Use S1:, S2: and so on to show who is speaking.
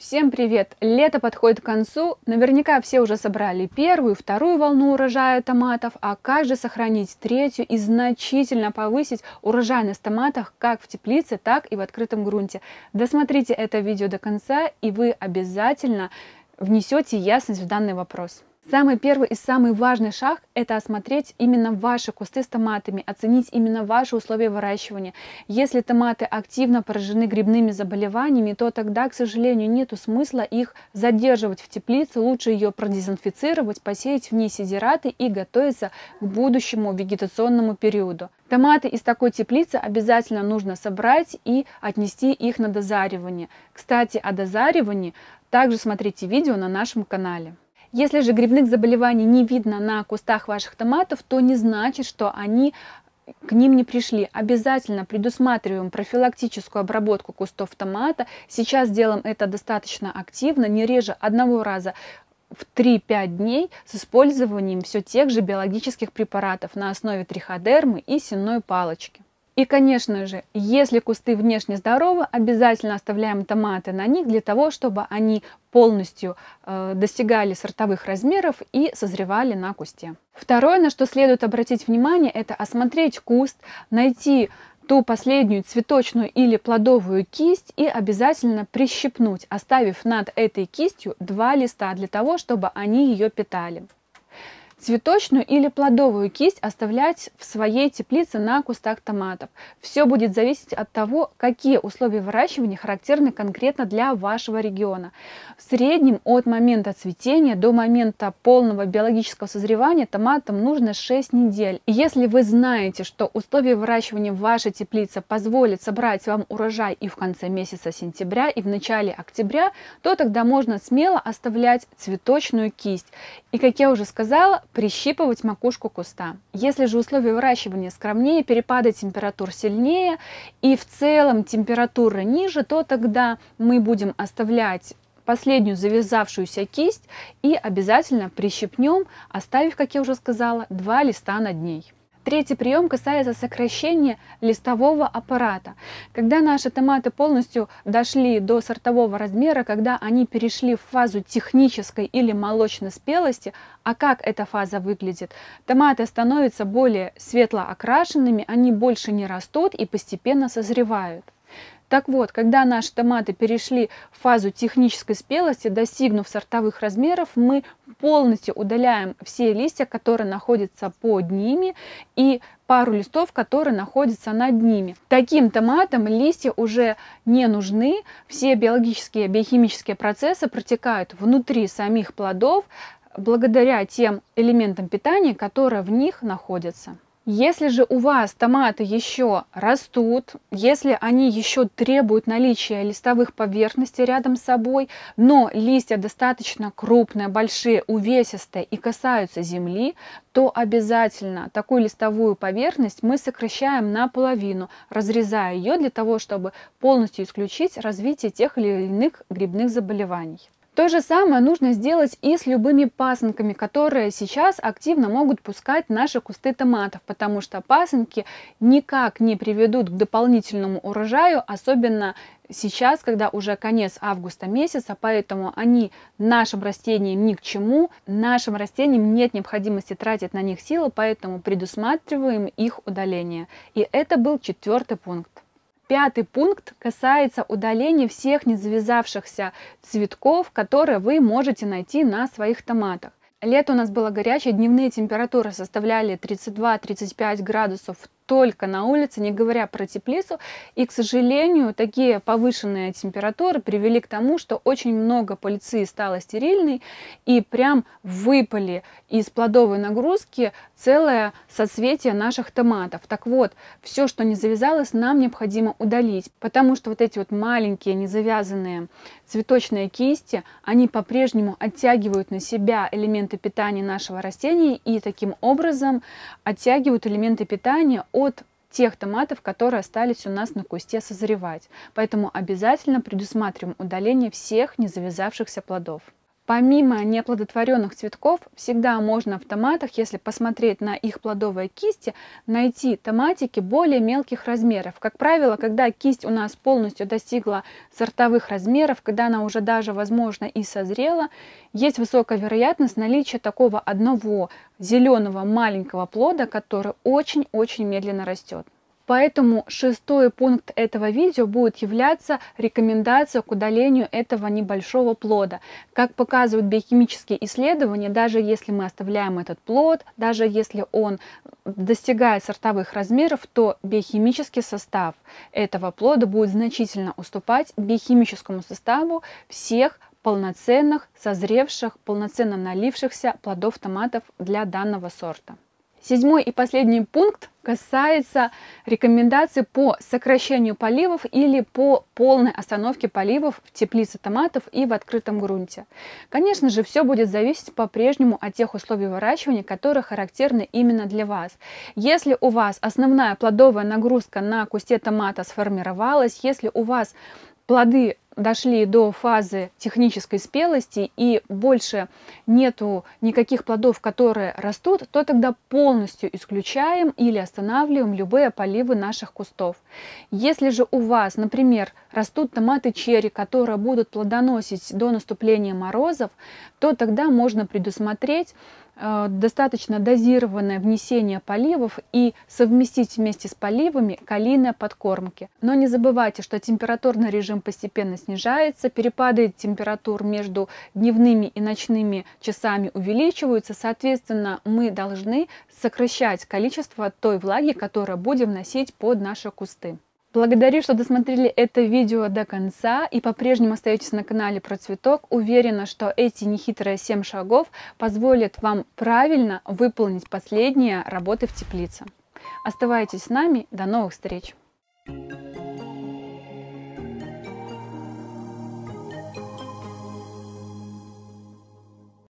S1: Всем привет! Лето подходит к концу. Наверняка все уже собрали первую, вторую волну урожая томатов. А как же сохранить третью и значительно повысить урожайность томатов как в теплице, так и в открытом грунте? Досмотрите это видео до конца, и вы обязательно внесете ясность в данный вопрос. Самый первый и самый важный шаг – это осмотреть именно ваши кусты с томатами, оценить именно ваши условия выращивания. Если томаты активно поражены грибными заболеваниями, то тогда, к сожалению, нет смысла их задерживать в теплице, лучше ее продезинфицировать, посеять в ней сидираты и готовиться к будущему вегетационному периоду. Томаты из такой теплицы обязательно нужно собрать и отнести их на дозаривание. Кстати, о дозаривании также смотрите видео на нашем канале. Если же грибных заболеваний не видно на кустах ваших томатов, то не значит, что они к ним не пришли. Обязательно предусматриваем профилактическую обработку кустов томата. Сейчас делаем это достаточно активно, не реже одного раза в 3-5 дней с использованием все тех же биологических препаратов на основе триходермы и сенной палочки. И, конечно же, если кусты внешне здоровы, обязательно оставляем томаты на них для того, чтобы они полностью э, достигали сортовых размеров и созревали на кусте. Второе, на что следует обратить внимание, это осмотреть куст, найти ту последнюю цветочную или плодовую кисть и обязательно прищипнуть, оставив над этой кистью два листа для того, чтобы они ее питали. Цветочную или плодовую кисть оставлять в своей теплице на кустах томатов. Все будет зависеть от того, какие условия выращивания характерны конкретно для вашего региона. В среднем от момента цветения до момента полного биологического созревания томатам нужно 6 недель. И если вы знаете, что условия выращивания вашей теплицы позволят собрать вам урожай и в конце месяца сентября, и в начале октября, то тогда можно смело оставлять цветочную кисть. И как я уже сказала, прищипывать макушку куста. Если же условия выращивания скромнее, перепады температур сильнее и в целом температура ниже, то тогда мы будем оставлять последнюю завязавшуюся кисть и обязательно прищипнем, оставив, как я уже сказала, два листа над ней. Третий прием касается сокращения листового аппарата. Когда наши томаты полностью дошли до сортового размера, когда они перешли в фазу технической или молочной спелости, а как эта фаза выглядит? Томаты становятся более светло окрашенными, они больше не растут и постепенно созревают. Так вот, когда наши томаты перешли в фазу технической спелости, достигнув сортовых размеров, мы полностью удаляем все листья, которые находятся под ними, и пару листов, которые находятся над ними. Таким томатам листья уже не нужны. Все биологические, биохимические процессы протекают внутри самих плодов благодаря тем элементам питания, которые в них находятся. Если же у вас томаты еще растут, если они еще требуют наличия листовых поверхностей рядом с собой, но листья достаточно крупные, большие, увесистые и касаются земли, то обязательно такую листовую поверхность мы сокращаем наполовину, разрезая ее для того, чтобы полностью исключить развитие тех или иных грибных заболеваний. То же самое нужно сделать и с любыми пасынками, которые сейчас активно могут пускать наши кусты томатов, потому что пасынки никак не приведут к дополнительному урожаю, особенно сейчас, когда уже конец августа месяца, поэтому они нашим растениям ни к чему, нашим растениям нет необходимости тратить на них силы, поэтому предусматриваем их удаление. И это был четвертый пункт. Пятый пункт касается удаления всех незавязавшихся цветков, которые вы можете найти на своих томатах. Лето у нас было горячее, дневные температуры составляли 32-35 градусов только на улице, не говоря про теплицу. И, к сожалению, такие повышенные температуры привели к тому, что очень много пыльцы стало стерильной, и прям выпали из плодовой нагрузки целое соцветие наших томатов. Так вот, все, что не завязалось, нам необходимо удалить, потому что вот эти вот маленькие незавязанные цветочные кисти, они по-прежнему оттягивают на себя элементы питания нашего растения и таким образом оттягивают элементы питания от тех томатов, которые остались у нас на кусте созревать. Поэтому обязательно предусматриваем удаление всех незавязавшихся плодов. Помимо неоплодотворенных цветков, всегда можно в томатах, если посмотреть на их плодовые кисти, найти томатики более мелких размеров. Как правило, когда кисть у нас полностью достигла сортовых размеров, когда она уже даже, возможно, и созрела, есть высокая вероятность наличия такого одного зеленого маленького плода, который очень-очень медленно растет. Поэтому шестой пункт этого видео будет являться рекомендация к удалению этого небольшого плода. Как показывают биохимические исследования, даже если мы оставляем этот плод, даже если он достигает сортовых размеров, то биохимический состав этого плода будет значительно уступать биохимическому составу всех полноценных, созревших, полноценно налившихся плодов томатов для данного сорта. Седьмой и последний пункт касается рекомендаций по сокращению поливов или по полной остановке поливов в теплице томатов и в открытом грунте. Конечно же, все будет зависеть по-прежнему от тех условий выращивания, которые характерны именно для вас. Если у вас основная плодовая нагрузка на кусте томата сформировалась, если у вас плоды дошли до фазы технической спелости и больше нету никаких плодов, которые растут, то тогда полностью исключаем или останавливаем любые поливы наших кустов. Если же у вас, например, растут томаты черри, которые будут плодоносить до наступления морозов, то тогда можно предусмотреть Э, достаточно дозированное внесение поливов и совместить вместе с поливами калийные подкормки. Но не забывайте, что температурный режим постепенно снижается, перепады температур между дневными и ночными часами увеличиваются, соответственно, мы должны сокращать количество той влаги, которая будем носить под наши кусты. Благодарю, что досмотрели это видео до конца и по-прежнему остаетесь на канале про цветок. Уверена, что эти нехитрые 7 шагов позволят вам правильно выполнить последние работы в теплице. Оставайтесь с нами, до новых встреч! Thank you.